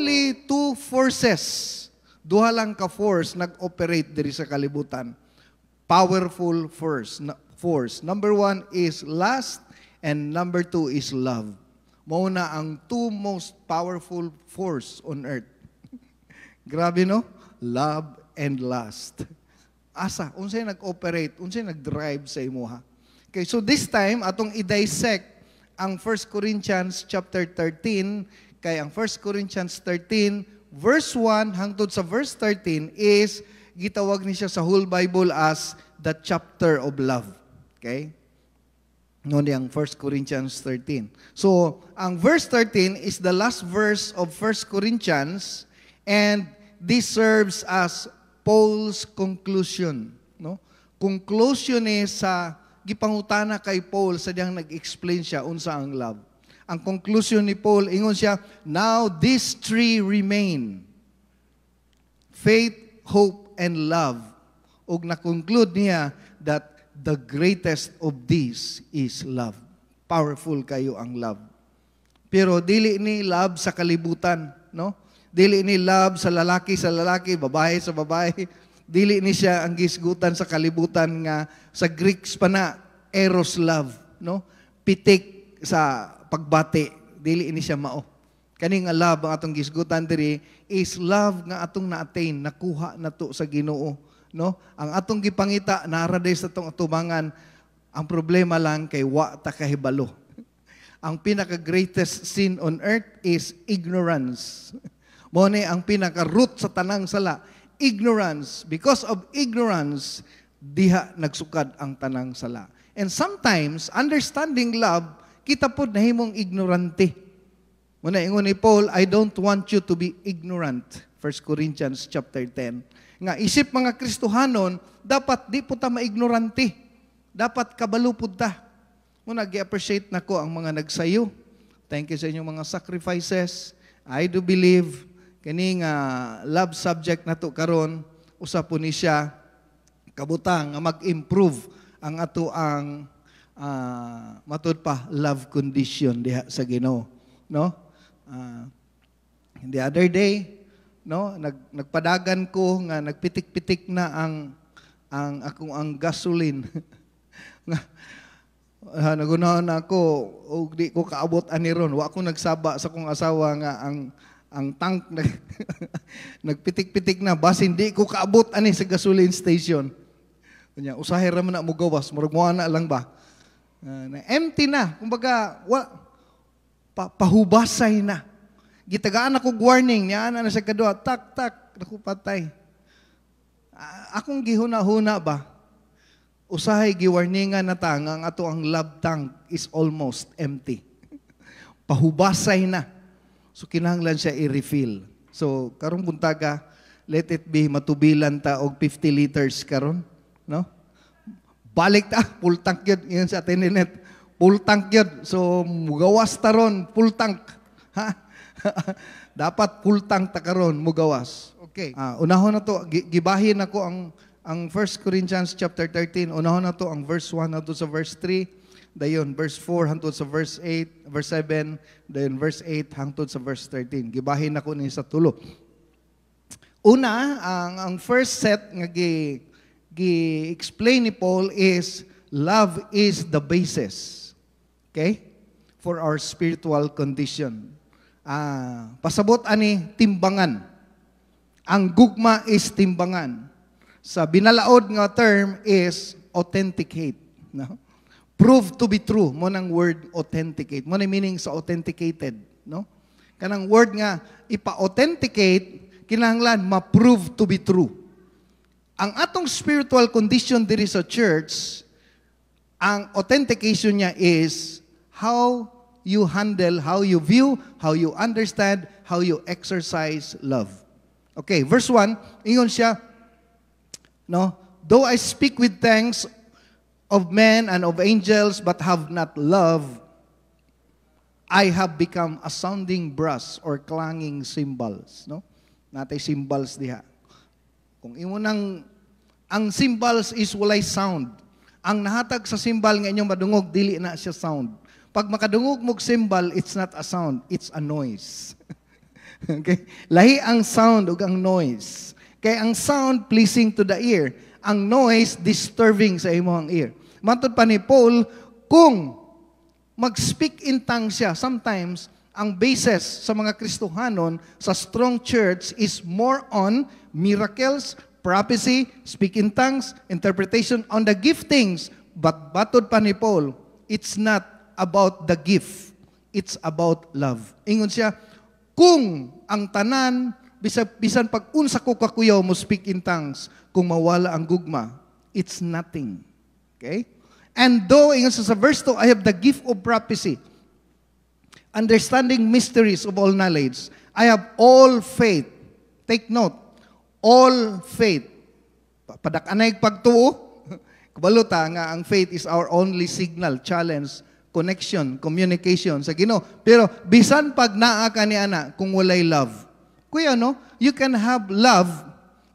only two forces, duha lang ka force nag-operate diri sa kalibutan. Powerful force. force. Number one is lust and number two is love. Mauna ang two most powerful force on earth. Grabe no? Love and lust. Asa, unsay nag-operate, unsay nag-drive sa imuha. Okay, so this time atong i-dissect ang 1 Corinthians chapter 13 Kay ang 1 Corinthians 13, verse 1 hangtod sa verse 13 is gitawag ni siya sa whole Bible as the chapter of love. Okay? Noon ang 1 Corinthians 13. So, ang verse 13 is the last verse of 1 Corinthians and this serves as Paul's conclusion. No? Conclusion ni eh sa gipangutana kay Paul sa diyang nag-explain siya unsa ang love. Ang conclusion ni Paul, ingon siya, Now these three remain, faith, hope, and love. Ug na-conclude niya that the greatest of these is love. Powerful kayo ang love. Pero dili ni love sa kalibutan, no? Dili ni love sa lalaki sa lalaki, babae sa babae. Dili ni siya ang gisgutan sa kalibutan nga sa Greeks pa na eros love, no? Pitik sa pagbati dili ini siya mao kaning nga love ang atong gisgutan diri is love nga atong na-attain nakuha nato sa Ginoo no ang atong gipangita nara day sa atong atubangan ang problema lang kay wa ta kahibalo ang pinaka greatest sin on earth is ignorance mo ni ang pinaka root sa tanang sala ignorance because of ignorance diha nagsukad ang tanang sala and sometimes understanding love kita po nahimong ignorante. Muna ingon ni Paul, I don't want you to be ignorant. 1 Corinthians chapter 10. Nga isip mga Kristohanon, dapat di po ta maignorante. Dapat kabalo po ta. Muna gi-appreciate nako ang mga nagsayo. Thank you sa inyong mga sacrifices. I do believe kini uh, love subject nato karon usa po ni siya kabutang nga mag-improve ang ato ang uh, ah, matud pa love condition diha sa Ginoo no uh, the other day no nag nagpadagan ko nga nagpitik-pitik na ang ang akong ang gasoline nga uh, ah, nagunaon na ako og di ko kaabot ani ron wa ako nagsaba sa kong asawa nga ang ang tank nag, nagpitik-pitik na basin di ko kaabot ani sa gasoline station kanya usahay ra man na mo gawas murag na lang ba Ah, na empty na. Kumbaga, wa, pa, pahubasay na. Gitagaan ako warning. Niya ano na sa kadwa. Tak, tak. Naku, patay. Ah, akong gihuna-huna ba? Usahay giwarningan na tangang ato ang love tank is almost empty. pahubasay na. So kinahanglan siya i-refill. So karong buntaga, let it be matubilan ta og 50 liters karon, no? Balik ta, full tank yun. Ngayon sa tininet, full tank yun. So, mugawas ta ron, full tank. Ha? Dapat full tank ta karon, mugawas. Okay. Ah, unahon na to, gibahin ako ang ang 1 Corinthians chapter 13, unahon na to ang verse 1 hangtod sa verse 3, dayon verse 4 hangtod sa verse 8, verse 7, dayon verse 8 hangtod sa verse 13. Gibahin ako ni sa tulo. Una, ang ang first set nga gi gi-explain ni Paul is love is the basis. Okay? For our spiritual condition. Ah, pasabot ani timbangan. Ang gugma is timbangan. Sa binalaod nga term is authenticate, no? Prove to be true mo nang word authenticate. Mo meaning sa authenticated, no? Kanang word nga ipa-authenticate kinahanglan ma-prove to be true. Ang atong spiritual condition diri sa church, ang authentication niya is how you handle, how you view, how you understand, how you exercise love. Okay, verse 1, ingon siya, no, though I speak with thanks of men and of angels but have not love, I have become a sounding brass or clanging cymbals, no? Natay cymbals diha. Kung imo nang ang symbols is walay sound. Ang nahatag sa cymbal nga inyong madungog dili na siya sound. Pag makadungog mo symbol, it's not a sound, it's a noise. okay? Lahi ang sound ug ang noise. Kay ang sound pleasing to the ear, ang noise disturbing sa imo ang ear. Matod pa ni Paul, kung mag-speak in tongues siya, sometimes ang basis sa mga Kristohanon sa strong church is more on miracles, prophecy, speaking tongues, interpretation on the giftings. But batod pa ni Paul, it's not about the gift. It's about love. Ingon siya, kung ang tanan, bisan, bisan pag unsa ko kakuyaw mo speak in tongues, kung mawala ang gugma, it's nothing. Okay? And though, ingon sa verse 2, I have the gift of prophecy understanding mysteries of all knowledge. I have all faith. Take note, all faith. Padakanay pagtuo, kabaluta nga ang faith is our only signal, challenge, connection, communication sa Ginoo. Pero bisan pag naa ka ni ana kung walay love. Kuya no, you can have love,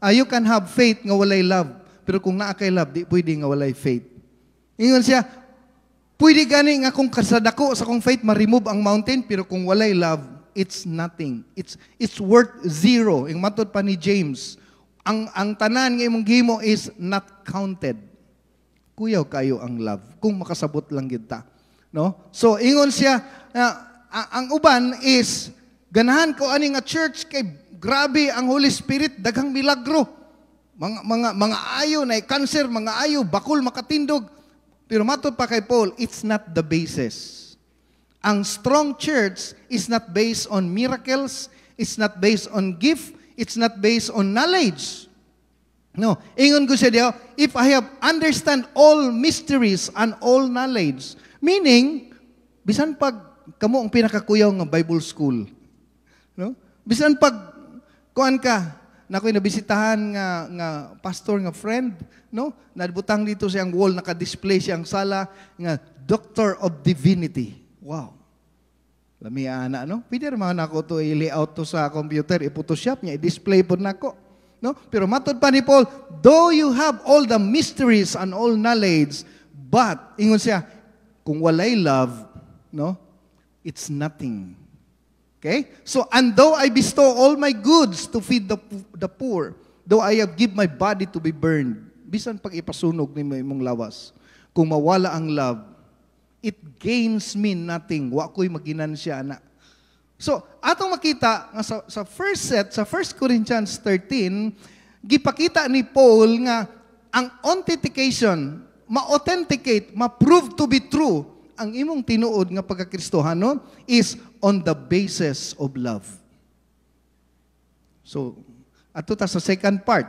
uh, you can have faith nga walay love. Pero kung naa kay love, di pwede nga walay faith. Ingon siya, Pwede gani nga kung kasadako sa kong faith ma-remove ang mountain pero kung walay love, it's nothing. It's it's worth zero. Ing matod pa ni James, ang ang tanan nga imong gimo is not counted. Kuyaw kayo ang love kung makasabot lang gid ta. No? So ingon siya uh, ang uban is ganahan ko ani nga church kay grabe ang Holy Spirit daghang milagro. Mga mga mga ayo na cancer, mga ayo bakul makatindog pero Pirumato pa kay Paul, it's not the basis. Ang strong church is not based on miracles, it's not based on gift, it's not based on knowledge. No, ingon ko sa Diyo, if I have understand all mysteries and all knowledge, meaning, bisan pag kamo ang pinakakuyaw ng Bible school, no? bisan pag kuan ka, na ako'y nabisitahan nga, nga pastor, nga friend, no? Nadbutang dito siyang wall, naka-display siyang sala, nga Doctor of Divinity. Wow. ana, no? Pwede naman ako to i-layout to sa computer, i-photoshop niya, i-display po nako. No? Pero matod pa ni Paul, though you have all the mysteries and all knowledge, but, ingon siya, kung walay love, no? It's nothing. Okay? So, and though I bestow all my goods to feed the, the poor, though I have give my body to be burned, bisan pag ipasunog ni mo mong lawas, kung mawala ang love, it gains me nothing. Wa ko'y maginansya, anak. So, atong makita nga sa, sa first set, sa 1 Corinthians 13, gipakita ni Paul nga ang authentication, ma-authenticate, ma-prove to be true ang imong tinuod nga pagkakristohano is on the basis of love. So, ato ta sa second part.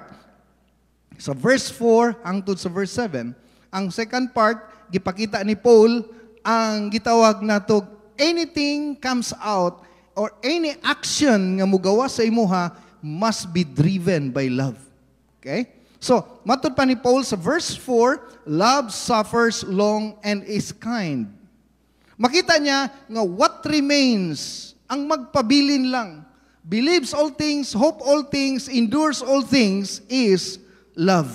Sa verse 4 hangtod sa verse 7, ang second part gipakita ni Paul ang gitawag natog anything comes out or any action nga mugawa sa imuha must be driven by love. Okay? So, matod pa ni Paul sa verse 4, love suffers long and is kind. Makita niya nga what remains, ang magpabilin lang, believes all things, hope all things, endures all things is love.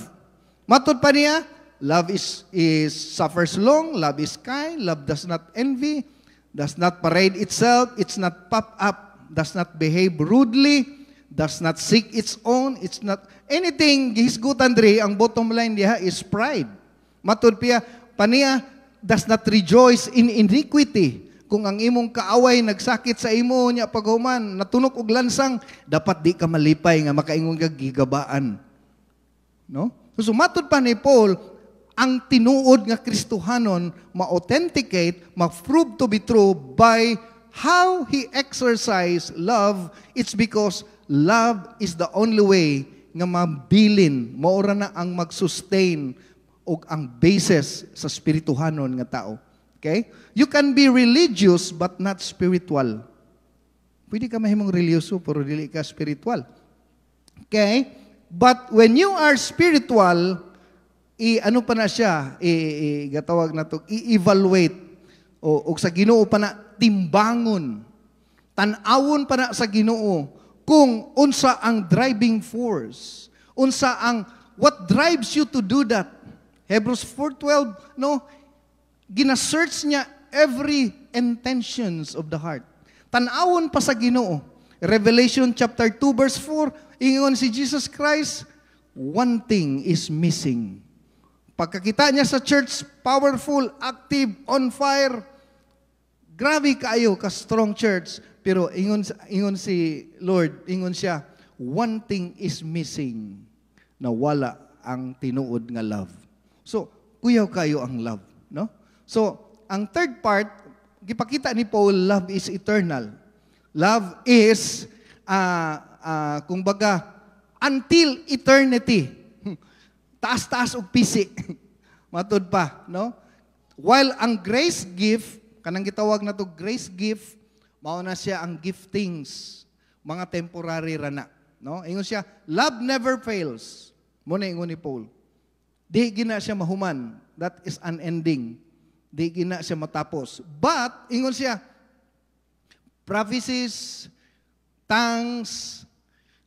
Matod pa niya, love is, is suffers long, love is kind, love does not envy, does not parade itself, it's not pop up, does not behave rudely, does not seek its own, it's not anything, gisgutan diri, ang bottom line niya is pride. Matod piya, paniya, does not rejoice in iniquity. Kung ang imong kaaway nagsakit sa imo niya paghuman, natunok og lansang, dapat di ka malipay nga makaingon ka gigabaan. No? So sumatod pa ni Paul, ang tinuod nga Kristohanon ma-authenticate, ma-prove to be true by how he exercise love. It's because love is the only way nga mabilin, maura na ang mag-sustain o ang basis sa spirituhanon nga tao. Okay? You can be religious but not spiritual. Pwede ka mahimong religyoso pero dili ka spiritual. Okay? But when you are spiritual, i ano pa na siya, i, i gatawag na to, i-evaluate o, o sa Ginoo pa na timbangon. Tanawon pa na sa Ginoo kung unsa ang driving force, unsa ang what drives you to do that. Hebrews 4.12, no? Gina-search niya every intentions of the heart. Tanawon pa sa ginoo. Revelation chapter 2 verse 4, ingon si Jesus Christ, one thing is missing. Pagkakita niya sa church, powerful, active, on fire, grabe kayo ka strong church. Pero ingon, ingon si Lord, ingon siya, one thing is missing Nawala ang tinuod nga love. So, kuyaw kayo ang love. No? So, ang third part, gipakita ni Paul, love is eternal. Love is, uh, ah, uh, ah, kung baga, until eternity. Taas-taas og pisi. Matod pa, no? While ang grace gift, kanang gitawag na to grace gift, mao na siya ang giftings, mga temporary rana, no? Ingon siya, love never fails. Muna ingon ni Paul. Di gina siya mahuman. That is unending. Di gina siya matapos. But, ingon siya, prophecies, tongues,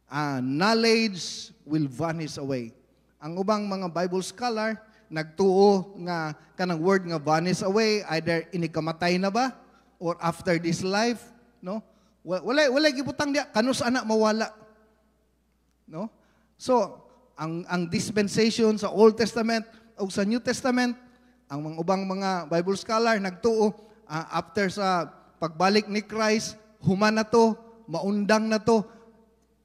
uh, knowledge will vanish away. Ang ubang mga Bible scholar, nagtuo nga kanang word nga vanish away, either inikamatay na ba, or after this life, no? Wala, wala, wala gibutang dia, kanus anak mawala. No? So, ang, ang dispensation sa Old Testament o sa New Testament, ang mga ubang mga Bible scholar nagtuo uh, after sa pagbalik ni Christ, human na to, maundang na to,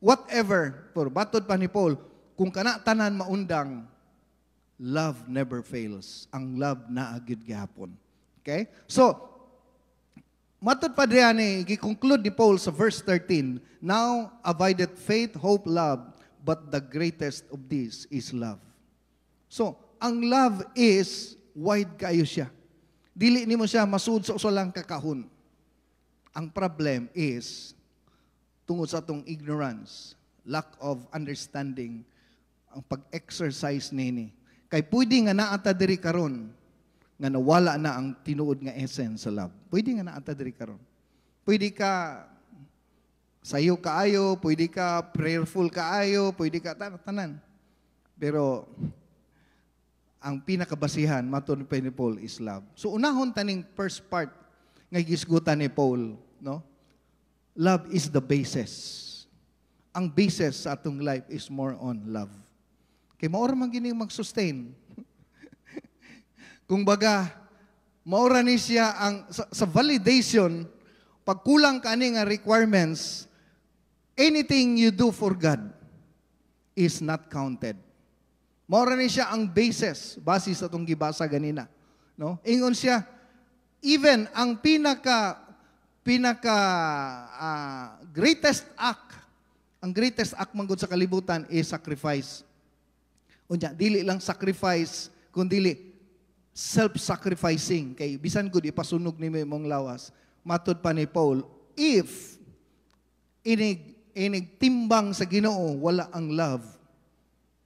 whatever, for batod pa ni Paul, kung kana tanan maundang, love never fails. Ang love na agid gihapon. Okay? So, matod pa diyan ni eh, conclude ni Paul sa verse 13, now abided faith, hope, love, but the greatest of these is love. So, ang love is wide kayo siya. Dili nimo siya masud sa lang kakahon. Ang problem is tungod sa tong ignorance, lack of understanding, ang pag-exercise nini. Kay pwede nga naata diri karon nga nawala na ang tinuod nga essence sa love. Pwede nga naata diri karon. Pwede ka sayo kaayo, pwede ka prayerful kaayo, pwede ka tan tanan. Pero ang pinakabasihan maton pa ni Paul is love. So unahon taning first part nga gisgutan ni Paul, no? Love is the basis. Ang basis sa atong life is more on love. Kay maora man gining mag-sustain. Kung baga, maura ni siya ang sa, sa validation pagkulang kani nga requirements anything you do for God is not counted. Mora ni siya ang basis, basis sa itong gibasa ganina. No? Ingon siya, even ang pinaka pinaka uh, greatest act, ang greatest act manggod sa kalibutan is sacrifice. Unya, dili lang sacrifice, kundi self-sacrificing. Kay bisan gud ipasunog ni mong lawas. Matod pa ni Paul, if inig inigtimbang sa Ginoo wala ang love.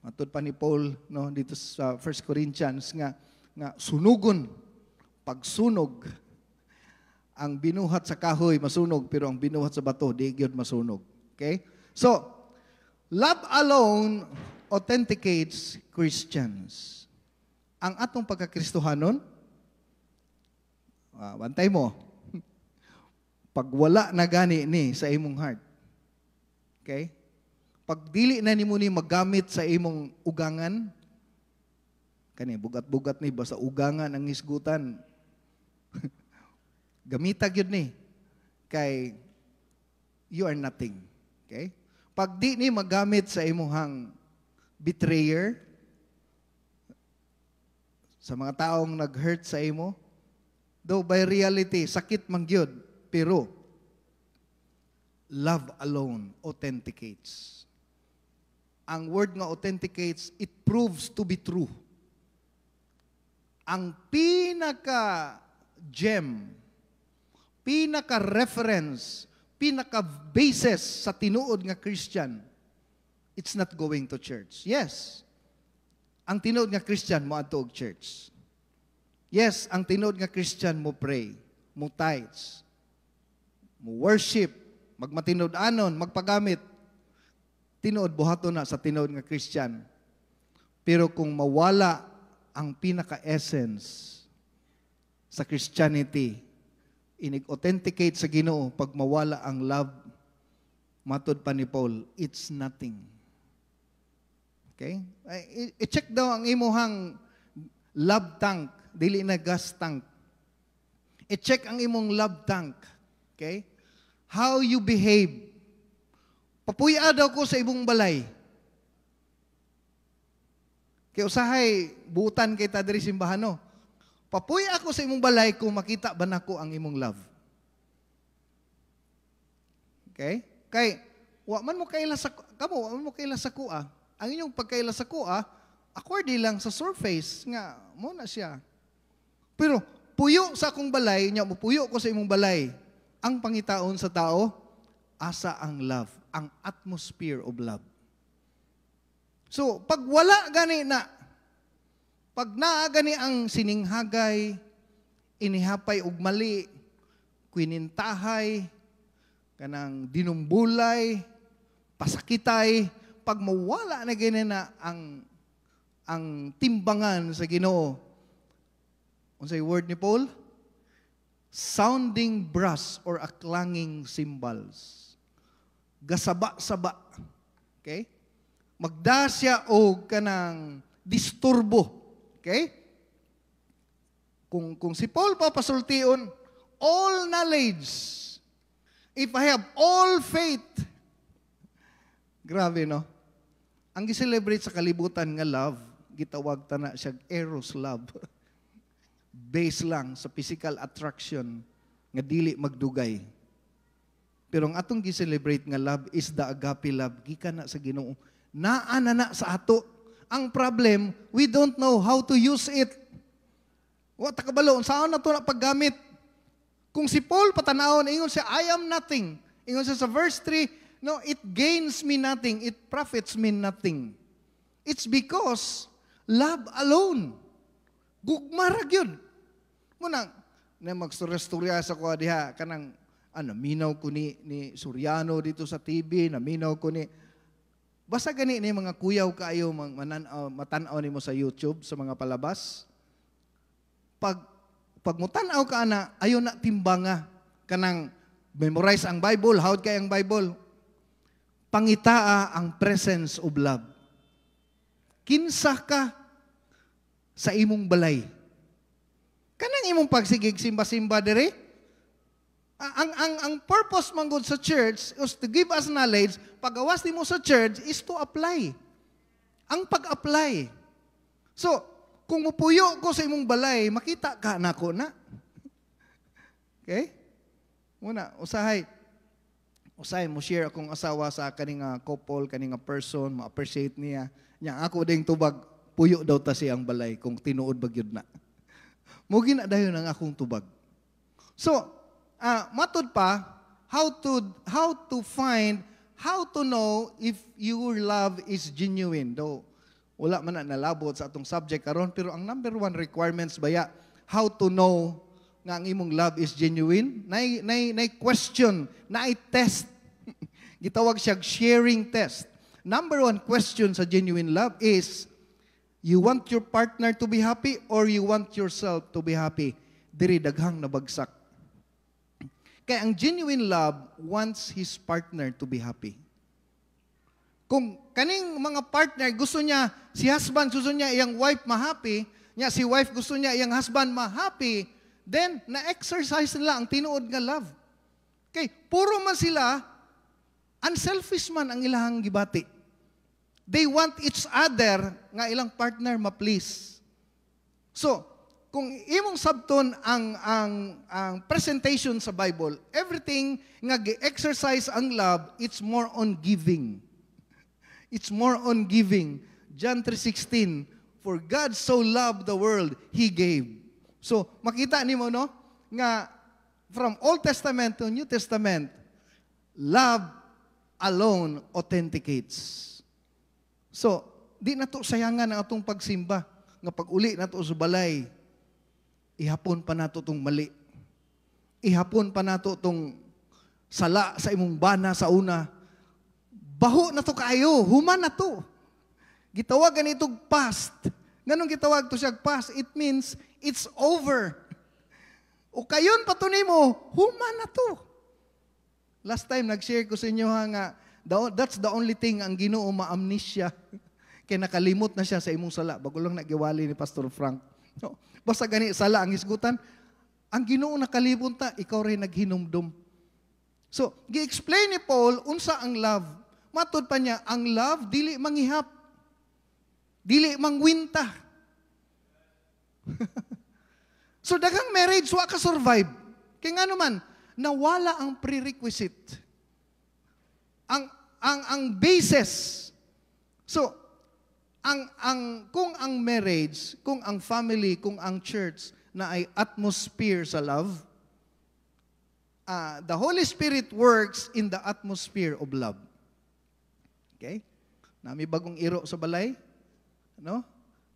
Matod pa ni Paul no dito sa 1 Corinthians nga nga sunugon pagsunog ang binuhat sa kahoy masunog pero ang binuhat sa bato di gyud masunog. Okay? So, love alone authenticates Christians. Ang atong pagkakristohanon, uh, ah, bantay mo, pag wala na gani ni sa imong heart, Okay? Pag dili na nimo ni magamit sa imong ugangan, kani bugat-bugat ni basta ugangan ang isgutan. Gamita gyud ni kay you are nothing. Okay? Pag di ni magamit sa imuhang betrayer, sa mga taong nag-hurt sa imo, though by reality, sakit man gyud, pero love alone authenticates. Ang word nga authenticates, it proves to be true. Ang pinaka gem, pinaka reference, pinaka basis sa tinuod nga Christian, it's not going to church. Yes. Ang tinuod nga Christian mo adto og church. Yes, ang tinuod nga Christian mo pray, mo tithes, mo worship, Magmatinood anon, magpagamit. Tinood buhato na sa tinood nga Christian. Pero kung mawala ang pinaka-essence sa Christianity, inig-authenticate sa Ginoo pag mawala ang love, matod pa ni Paul, it's nothing. Okay? I-check daw ang imuhang love tank, dili na gas tank. I-check ang imong love tank. Okay? how you behave. Papuya daw ko sa ibong balay. Kaya usahay, butan kay tadri simbahan no. Papuya ako sa imong balay kung makita ba nako ang imong love. Okay? Kay, wa man mo kaila sa, kamo, wa man mo kaila sa kuha. Ang inyong pagkaila sa kuha, according lang sa surface nga, muna siya. Pero, puyo sa akong balay, nya mo puyo ko sa imong balay ang pangitaon sa tao, asa ang love, ang atmosphere of love. So, pag wala gani na, pag naa gani ang sininghagay, inihapay ug mali, kwinintahay, kanang dinumbulay, pasakitay, pag mawala na gani na ang ang timbangan sa Ginoo. Unsay word ni Paul? sounding brass or a clanging cymbals. Gasaba-saba. Okay? Magdasya o kanang disturbo. Okay? Kung, kung si Paul pa pasultion, all knowledge, if I have all faith, grabe no? Ang giselebrate sa kalibutan nga love, gitawag ta na siya Eros love. based lang sa physical attraction nga dili magdugay. Pero ang atong gi-celebrate nga love is the agape love gikan na sa Ginoo. Naa na na sa ato. Ang problem, we don't know how to use it. Wa ta kabalo saan na to na paggamit. Kung si Paul patanawon ingon siya I am nothing. Ingon siya sa verse 3, no, it gains me nothing, it profits me nothing. It's because love alone Gugmarag yun. Muna, na magsurya-surya sa ko diha, kanang, ano, minaw ko ni, ni Suryano dito sa TV, naminaw ko ni, basta gani ni mga kuyaw kayo, manan, uh, matanaw ni mo sa YouTube, sa mga palabas, pag, pag mutanaw ka na, ayaw na timbanga, kanang, memorize ang Bible, hawad kay ang Bible, pangitaa ang presence of love. Kinsa ka sa imong balay. Kanang imong pagsigig simba-simba diri? Ang ang ang purpose man God sa church is to give us knowledge. Pagawas nimo sa church is to apply. Ang pag-apply. So, kung mupuyo ko sa imong balay, makita ka nako na. Okay? Una, usahay. Usahay mo share akong asawa sa kaning couple, kaning person, ma-appreciate niya. Nya ako ding tubag puyo daw ta ang balay kung tinuod bagyod na. Mugin na dayon ang akong tubag. So, uh, matod pa, how to, how to find, how to know if your love is genuine. Though, wala man na nalabot sa atong subject karon pero ang number one requirements baya, how to know nga ang imong love is genuine, na, na, na question, na test. Gitawag siya sharing test. Number one question sa genuine love is, You want your partner to be happy or you want yourself to be happy? Diri daghang nabagsak. Kaya ang genuine love wants his partner to be happy. Kung kaning mga partner gusto niya si husband gusto niya iyang wife ma-happy, niya si wife gusto niya iyang husband ma-happy, then na-exercise nila ang tinuod nga love. Okay, puro man sila unselfish man ang ilahang gibati. They want each other nga ilang partner ma-please. So, kung imong sabton ang ang ang presentation sa Bible, everything nga gi-exercise ang love, it's more on giving. It's more on giving. John 3:16, for God so loved the world, he gave. So, makita nimo no nga from Old Testament to New Testament, love alone authenticates. So, di na to sayangan ang atong pagsimba. Nga pag uli na to sa balay, ihapon pa nato tong mali. Ihapon pa nato tong sala sa imong bana sa una. Baho na to kayo, human na to. Gitawagan itong past. Ganong gitawag to siya past. It means it's over. O kayon patunay mo, human na to. Last time, nag-share ko sa inyo ha nga, That's the only thing ang Ginoo maamnesia. Kay nakalimot na siya sa imong sala. Bago lang nagiwali ni Pastor Frank. No? Basta gani sala ang isgutan. Ang Ginoo nakalibon ta, ikaw rin naghinumdum. So, gi-explain ni Paul unsa ang love. Matod pa niya, ang love dili mangihap. Dili mangwinta. so daghang marriage wa ka survive. Kay ngano man nawala ang prerequisite ang ang ang basis. So, ang ang kung ang marriage, kung ang family, kung ang church na ay atmosphere sa love, uh, the Holy Spirit works in the atmosphere of love. Okay? Na may bagong iro sa balay, no?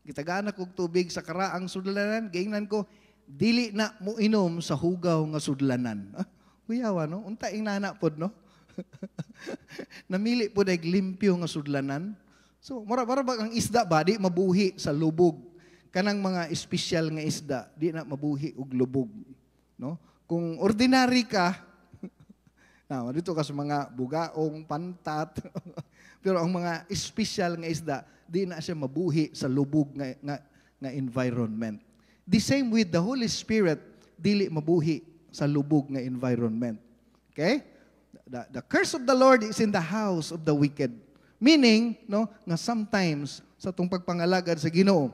Gitagana kog tubig sa karaang sudlanan, gaingnan ko dili na mo inom sa hugaw nga sudlanan. Ah, huyawa no, unta inana pod no. Namili po daig limpyo nga sudlanan. So, mara, para ba ang isda ba di mabuhi sa lubog. Kanang mga special nga isda di na mabuhi og lubog, no? Kung ordinary ka, na dito ka sa mga bugaong, pantat. Pero ang mga special nga isda di na siya mabuhi sa lubog nga, nga nga environment. The same with the Holy Spirit dili mabuhi sa lubog nga environment. Okay? the, the curse of the Lord is in the house of the wicked. Meaning, no, nga sometimes sa tong pagpangalagad sa Ginoo,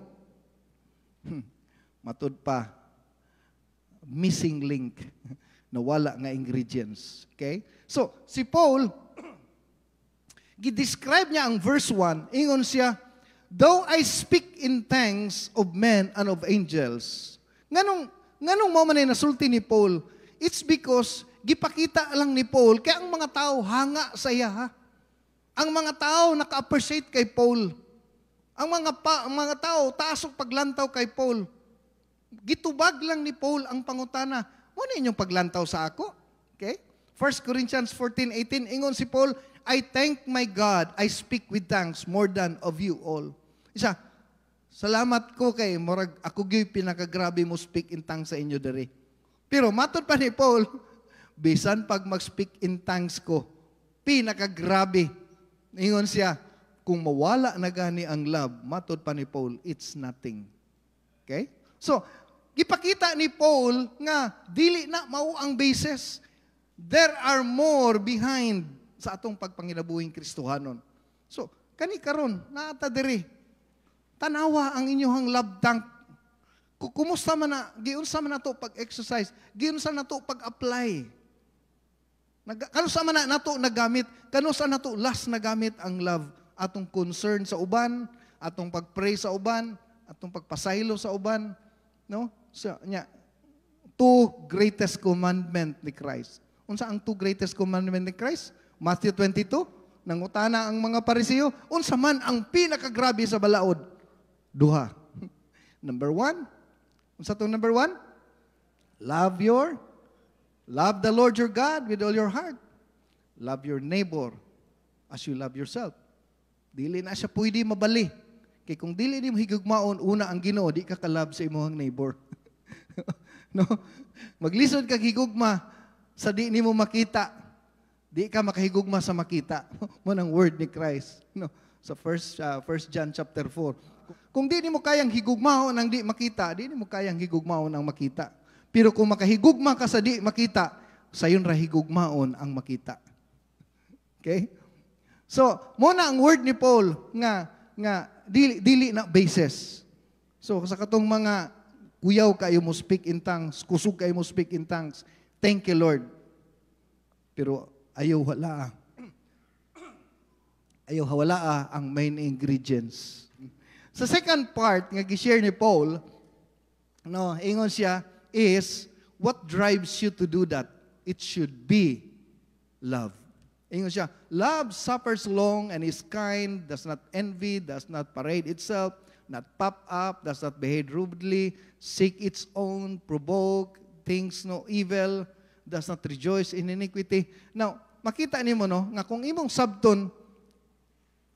hmm, matud pa missing link nawala nga ingredients. Okay? So, si Paul gidescribe niya ang verse 1, ingon siya, Though I speak in tongues of men and of angels. Nganong nganong mo man nasulti ni Paul? It's because gipakita lang ni Paul, kaya ang mga tao hanga sa iya. Ha? Ang mga tao naka-appreciate kay Paul. Ang mga, pa, ang mga tao tasok paglantaw kay Paul. Gitubag lang ni Paul ang pangutana, muna inyong paglantaw sa ako. Okay? 1 Corinthians 14:18 ingon si Paul, I thank my God, I speak with thanks more than of you all. Isa, salamat ko kay murag ako gyud pinakagrabe mo speak in tongues sa inyo dere. Pero matod pa ni Paul, bisan pag mag-speak in tongues ko, pinakagrabe. Ingon siya, kung mawala na gani ang love, matod pa ni Paul, it's nothing. Okay? So, gipakita ni Paul nga dili na mao ang basis. There are more behind sa atong pagpangilabuhing Kristohanon. So, kani karon naata diri. Tanawa ang inyong love tank. Kumusta man na, giunsa man na to pag-exercise, giunsa na to pag-apply. Nag, kano sa man nato nagamit, kano sa nato last nagamit ang love, atong concern sa uban, atong pagpray sa uban, atong pagpasaylo sa uban, no? So, nya, two greatest commandment ni Christ. Unsa ang two greatest commandment ni Christ? Matthew 22, nangutana ang mga parisiyo, unsa man ang pinakagrabe sa balaod? Duha. number one, unsa tong number one? Love your Love the Lord your God with all your heart. Love your neighbor as you love yourself. Dili na siya pwede mabali. Kay kung dili ni mo higugmaon, una ang ginoo, di ka ka-love sa imong neighbor. no? Maglisod ka higugma sa di ni mo makita. Di ka makahigugma sa makita. Mo ang word ni Christ. No? Sa first, uh, first John chapter 4. Kung di ni mo kayang higugmaon ang di makita, di ni mo kayang higugmaon ang makita. Pero kung makahigugma ka sa di makita, sayon ra higugmaon ang makita. Okay? So, muna ang word ni Paul nga nga dili dili na basis. So sa katong mga kuyaw kayo mo speak in tongues, kusog kayo mo speak in tongues, thank you Lord. Pero ayaw wala. Ayaw wala ang main ingredients. Sa second part nga gi-share ni Paul, no, ingon siya, is what drives you to do that? It should be love. Ingon siya, love suffers long and is kind, does not envy, does not parade itself, not pop up, does not behave rudely, seek its own, provoke, thinks no evil, does not rejoice in iniquity. Now, makita nimo no nga kung imong sabton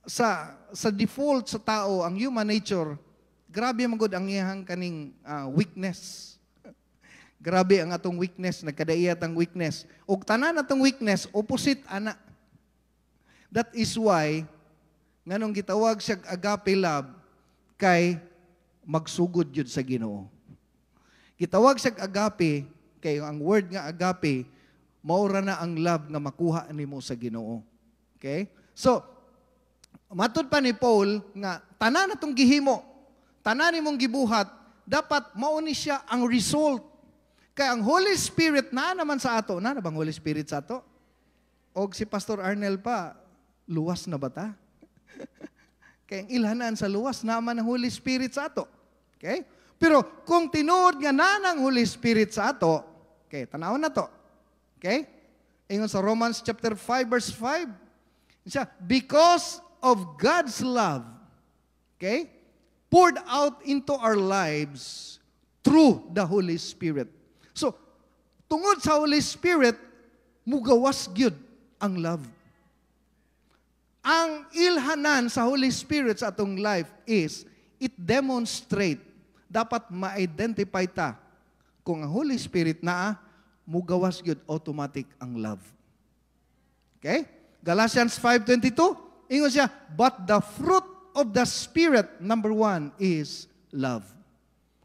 sa sa default sa tao ang human nature grabe man gud ang iyang kaning uh, weakness Grabe ang atong weakness, nagkadaiyat ang weakness. Ug tanan atong weakness opposite ana. That is why nganong gitawag siya agape love kay magsugod jud sa Ginoo. Gitawag siya agape kay ang word nga agape maura na ang love nga makuha nimo sa Ginoo. Okay? So, matud pa ni Paul nga tanan atong gihimo, tanan nimong gibuhat dapat mauni siya ang result kaya ang Holy Spirit na naman sa ato, na bang Holy Spirit sa ato? O si Pastor Arnel pa, luwas na ba ta? Kaya ang ilhanan sa luwas naman ang Holy Spirit sa ato. Okay? Pero kung tinuod nga na ng Holy Spirit sa ato, okay, tanawon na to. Okay? Ingon sa Romans chapter 5 verse 5. Siya, because of God's love, okay, poured out into our lives through the Holy Spirit. Tungod sa Holy Spirit, mugawas gyud ang love. Ang ilhanan sa Holy Spirit sa atong life is it demonstrate dapat ma-identify ta kung ang Holy Spirit naa mugawas gyud automatic ang love. Okay? Galatians 5.22, ingon siya, But the fruit of the Spirit, number one, is love.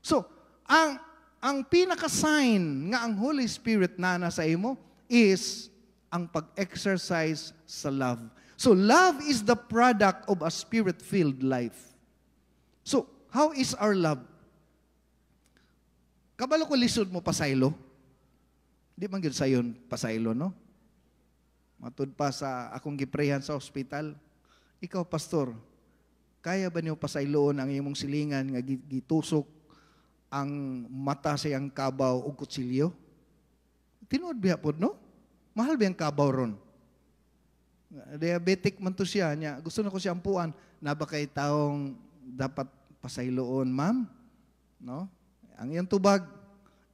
So, ang ang pinaka-sign nga ang Holy Spirit na nasa imo is ang pag-exercise sa love. So love is the product of a spirit-filled life. So, how is our love? Kabalo ko lisod mo pasaylo. Di man gyud sayon pasaylo, no? Matud pa sa akong giprehan sa ospital. Ikaw, pastor, kaya ba niyo pasayloon ang imong silingan nga gitusok ang mata sa iyang kabaw ug kutsilyo? Tinuod biya pod no? Mahal ang kabaw ron. Diabetic man to siya niya. Gusto na ko siya ampuan. Naba kay taong dapat pasayloon, ma'am? No? Ang iyang tubag,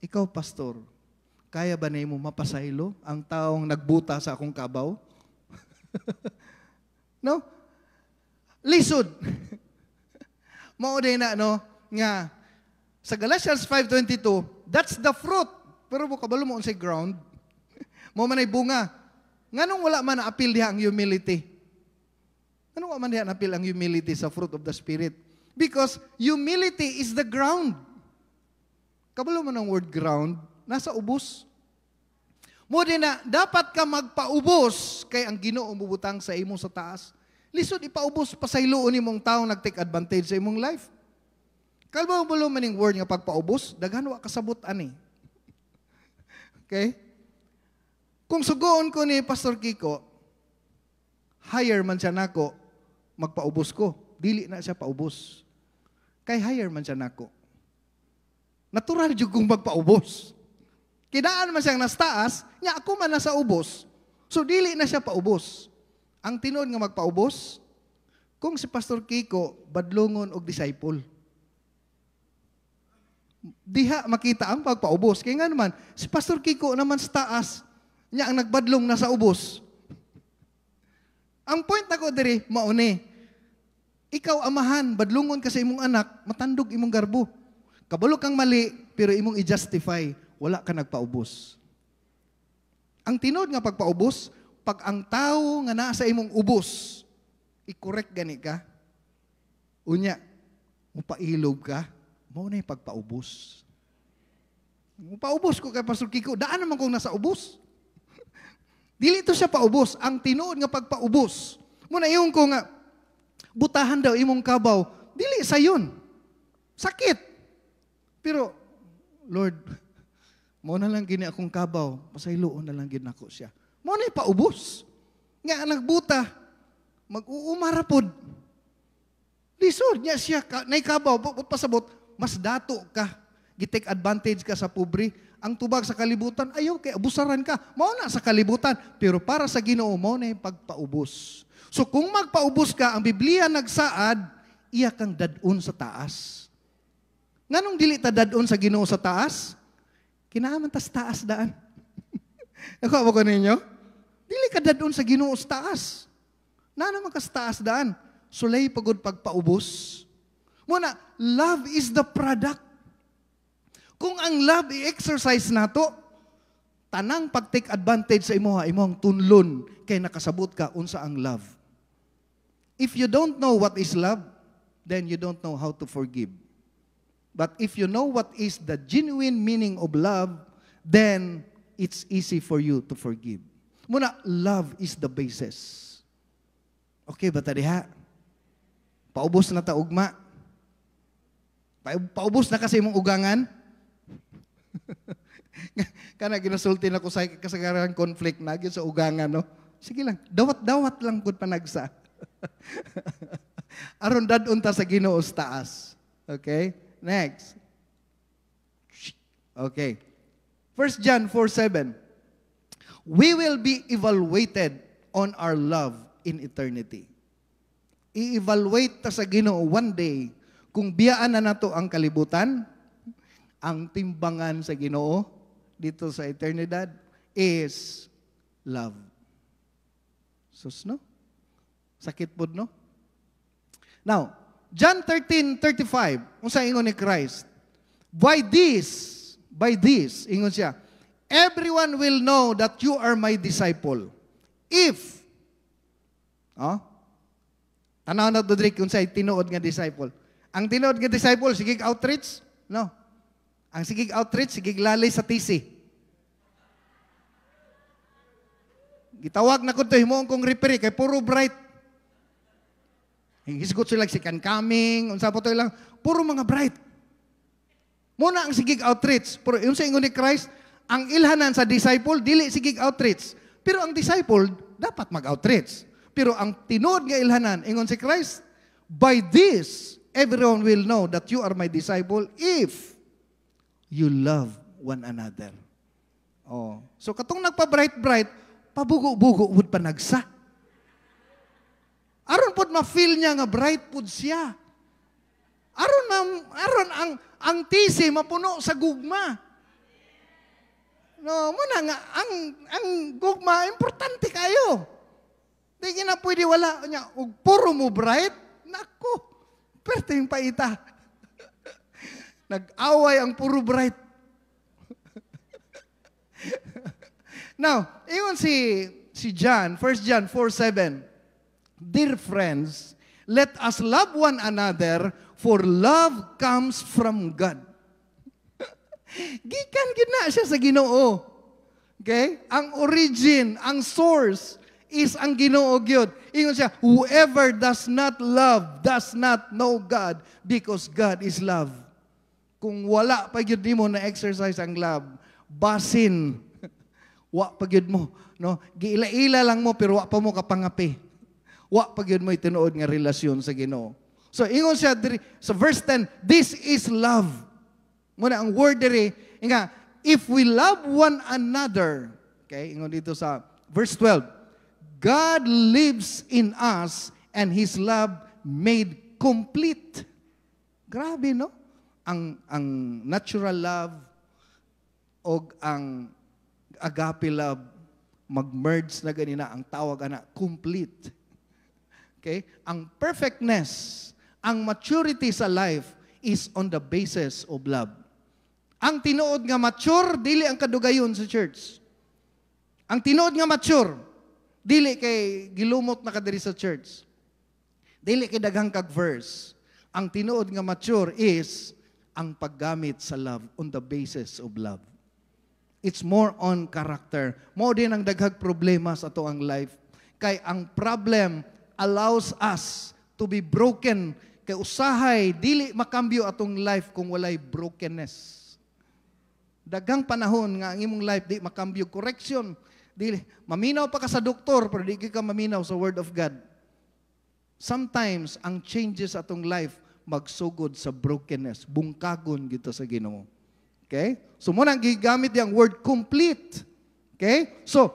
ikaw pastor, kaya ba na mo mapasaylo ang taong nagbuta sa akong kabaw? no? Lisod. Mao na no nga sa Galatians 5.22, that's the fruit. Pero mo kabalo mo sa ground. mo man ay bunga. Nganong wala man na-appeal diha ang humility? Nganong wala man diha na-appeal ang humility sa fruit of the Spirit? Because humility is the ground. Kabalo mo ng word ground, nasa ubos. Mo din na, dapat ka magpaubos kay ang ginoo mubutang sa imo sa taas. Lisod ipaubos pa sa iluon imong taong nag-take advantage sa imong life. Kalbaw mo maning word nga pagpaubos, daghan wa kasabot ani. Okay? Kung sugoon ko ni Pastor Kiko, higher man siya nako, magpaubos ko. Dili na siya paubos. Kay higher man siya nako. Natural jud kung magpaubos. Kidaan man siyang nastaas, nya ako man nasa ubos. So dili na siya paubos. Ang tinuod nga magpaubos, kung si Pastor Kiko badlongon og disciple diha makita ang pagpaubos. Kaya nga naman, si Pastor Kiko naman sa taas, niya ang nagbadlong na sa ubos. Ang point ako diri, mauni. Ikaw amahan, badlungon ka sa imong anak, matandog imong garbo. Kabalo kang mali, pero imong i-justify, wala ka nagpaubos. Ang tinod nga pagpaubos, pag ang tao nga nasa imong ubos, i-correct gani ka, unya, mupailog ka, mao na pagpaubos. Paubos ko kay Pastor Kiko, daan naman kong nasa ubos. Dili to siya paubos, ang tinuod nga pagpaubos. Muna yung kung nga, butahan daw imong kabaw, dili sa yun. Sakit. Pero, Lord, mo na lang gini akong kabaw, pasayloon na lang ginako siya. Mo na paubos. Nga nagbuta, mag-uumara Lisod niya siya, naikabaw, pasabot, mas dato ka, gitek advantage ka sa pobre, ang tubag sa kalibutan, ayaw kay abusaran ka, mao na sa kalibutan, pero para sa Ginoo mo na yung pagpaubos. So kung magpaubos ka, ang Biblia nagsaad, iya kang dadun sa taas. Nganong dili ta dadon sa Ginoo sa taas? Kinaaman tas taas daan. Nakuha ba ko ninyo? Dili ka dadon sa Ginoo sa taas. Na naman ka sa taas daan. Sulay pagod pagpaubos. Muna, love is the product. Kung ang love i-exercise nato, tanang pag-take advantage sa imo, imuha, imuhang tunlon, kay nakasabot ka, unsa ang love. If you don't know what is love, then you don't know how to forgive. But if you know what is the genuine meaning of love, then it's easy for you to forgive. Muna, love is the basis. Okay ba tadiha? Paubos na ta ugma. Pa, paubos na kasi imong ugangan. Kana ginasulti na ko sa kasagaran conflict na sa ugangan no. Sige lang, dawat-dawat lang gud panagsa. Aron dad ta sa Ginoo taas. Okay? Next. Okay. 1 John 4:7. We will be evaluated on our love in eternity. I-evaluate ta sa Ginoo one day kung biyaan na nato ang kalibutan, ang timbangan sa Ginoo dito sa eternidad is love. Sus, no? Sakit po, no? Now, John 13:35, 35, unsa ingon ni Christ, By this, by this, ingon siya, everyone will know that you are my disciple. If, oh, ah? tanaw na to Drake, unsay tinuod nga disciple, ang tinuod ng disciple, sigig outreach? No. Ang sigig outreach, sigig lalay sa TC Gitawag na ko ito, ang kong referee, kay puro bright. Hisgot sila si Coming, unsa po to lang, puro mga bright. Muna ang sigig outreach, pero yung sa ingon ni Christ, ang ilhanan sa disciple, dili sigig outreach. Pero ang disciple, dapat mag-outreach. Pero ang tinood nga ilhanan, ingon si Christ, by this, everyone will know that you are my disciple if you love one another. Oh. So katong nagpa-bright-bright, pabugo-bugo pa nagsa. Aron pud ma-feel niya nga bright pud siya. Aron na, aron ang ang tisi mapuno sa gugma. No, mo na nga ang ang gugma importante kayo. Di na pwede wala nya og puro mo bright. Nako. Pwerte yung paita. Nag-away ang puro bright. Now, ingon si, si John, 1 John 4.7, Dear friends, let us love one another, for love comes from God. Gikan gina siya sa ginoo. Okay? Ang origin, ang source is ang Ginoo gyud. Ingon siya, whoever does not love does not know God because God is love. Kung wala pa gyud nimo na exercise ang love, basin wa pa gyud mo, no? Giila-ila lang mo pero wa pa mo kapangapi. Wa pa gyud mo itinuod nga relasyon sa Ginoo. So ingon siya diri so verse 10, this is love. Muna ang word diri nga if we love one another, okay? Ingon dito sa verse 12. God lives in us and His love made complete. Grabe, no? Ang, ang natural love o ang agape love, mag-merge na ganina, ang tawag na complete. Okay? Ang perfectness, ang maturity sa life is on the basis of love. Ang tinuod nga mature, dili ang kadugayon sa church. Ang tinuod nga mature, Dili kay gilumot na kadiri sa church. Dili kay daghang kag verse. Ang tinuod nga mature is ang paggamit sa love on the basis of love. It's more on character. Mao din ang daghag problema sa ato ang life. Kay ang problem allows us to be broken kay usahay dili makambyo atong life kung walay brokenness. Dagang panahon nga ang imong life di makambyo correction, Dili, maminaw pa ka sa doktor, pero di ka maminaw sa Word of God. Sometimes, ang changes atong life, magsugod sa brokenness. Bungkagon gito sa ginoo. Okay? So, muna gigamit yung word complete. Okay? So,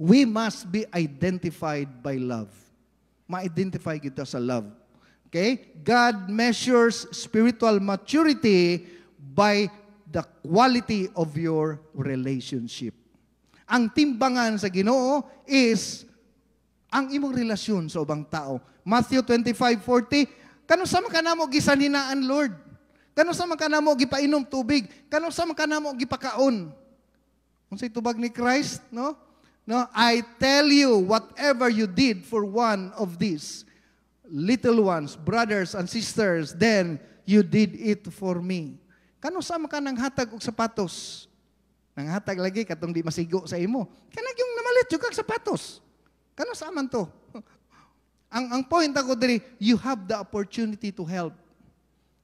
we must be identified by love. Ma-identify kita sa love. Okay? God measures spiritual maturity by the quality of your relationship. Ang timbangan sa Ginoo is ang imong relasyon sa ubang tao. Matthew 25:40, kanu sa man kanamo gisaninaan Lord? Kanu sa man namo gipainom tubig? Kanu sa man namo gipakaon? Unsay tubag ni Christ, no? No, I tell you whatever you did for one of these little ones, brothers and sisters, then you did it for me. Kanu sa man kanang hatag og sapatos? Nanghatag lagi katong di masigo sa imo. Kanag yung namalit yung kag sapatos. Kano sa man to? ang ang point ako diri, you have the opportunity to help.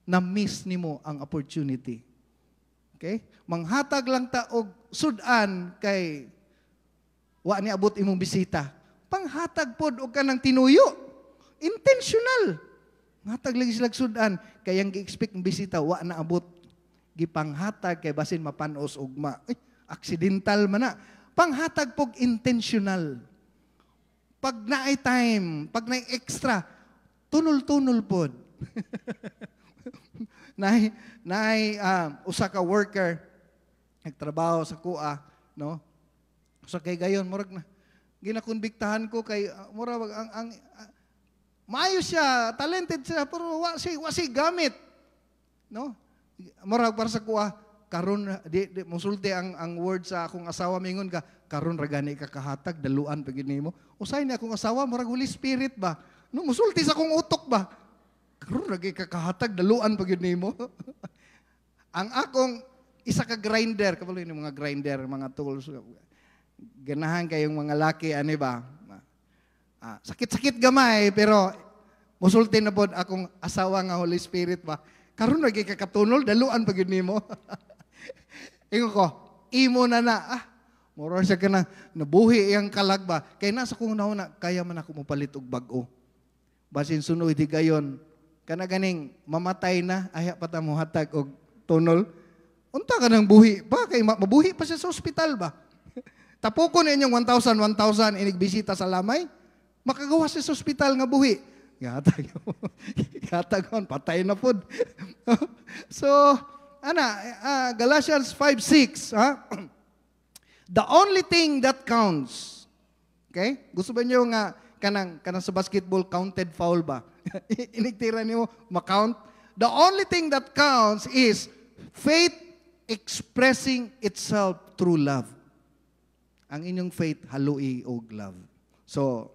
Na miss nimo ang opportunity. Okay? Manghatag lang ta og sudan kay wa ni abot imong bisita. Panghatag pod og kanang tinuyo. Intentional. Ngatag lagi sila sudan kay ang expect expect bisita wa na abot gipanghatag kay basin mapanos ugma. Eh, accidental man na. Panghatag pog intentional. Pag naay time, pag naay extra, tunol-tunol pod. nay nay uh, ah, usa ka worker nagtrabaho sa kuha, no? Sa kay gayon murag na ginakonbiktahan ko kay uh, mura ang ang uh, ah, maayo siya, talented siya pero wa si wa si gamit. No? murag para sa kuha karon di, di musulti ang ang word sa akong asawa mingon ka karon ra gani ka kahatag daluan pagid nimo usay ni akong asawa murag Holy Spirit ba no musulti sa akong utok ba karon ra gani ka kahatag daluan pagid nimo ang akong isa ka grinder kabalo ni mga grinder mga tools ganahan kayong mga laki ani ba ah, sakit-sakit gamay pero musulti na pod akong asawa nga Holy Spirit ba Karon lagi ka katunol, daluan pag yun mo. Ingo ko, imo na na. Ah, Moro siya ka na, nabuhi iyang kalagba. Kaya nasa kong nauna, kaya man ako mupalit og bag-o. Basin sunoy di gayon. Kana ganing, mamatay na, aya pa mo hatag og tunol. Unta ka ng buhi Ba, kay mabuhi pa siya sa ospital ba? Tapokon niya 1,000, 1,000, inigbisita sa lamay, makagawa siya sa ospital nga buhi. Gatag. Gatagon, patay na po. so, ana, uh, Galatians 5.6, ha? The only thing that counts. Okay? Gusto ba niyo nga, kanang, kanang sa basketball, counted foul ba? Iniktira niyo, makount? The only thing that counts is faith expressing itself through love. Ang inyong faith, halui og love. So,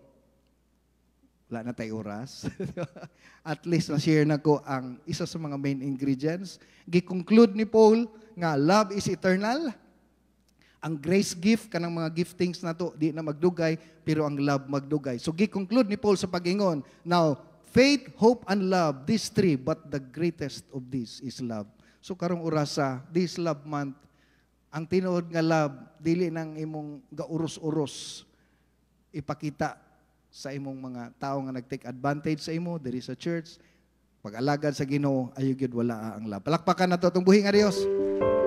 wala na tayo oras. At least na-share na ko ang isa sa mga main ingredients. Gi-conclude ni Paul nga love is eternal. Ang grace gift, kanang mga giftings na to, di na magdugay, pero ang love magdugay. So gi-conclude ni Paul sa pagingon, now, faith, hope, and love, these three, but the greatest of these is love. So karong orasa, this love month, ang tinuod nga love, dili nang imong gauros-uros ipakita sa imong mga tao nga nag-take advantage sa imo diri sa church. Pag-alagad sa Ginoo, ayo gyud wala ang lab Palakpakan nato tong buhing a Dios.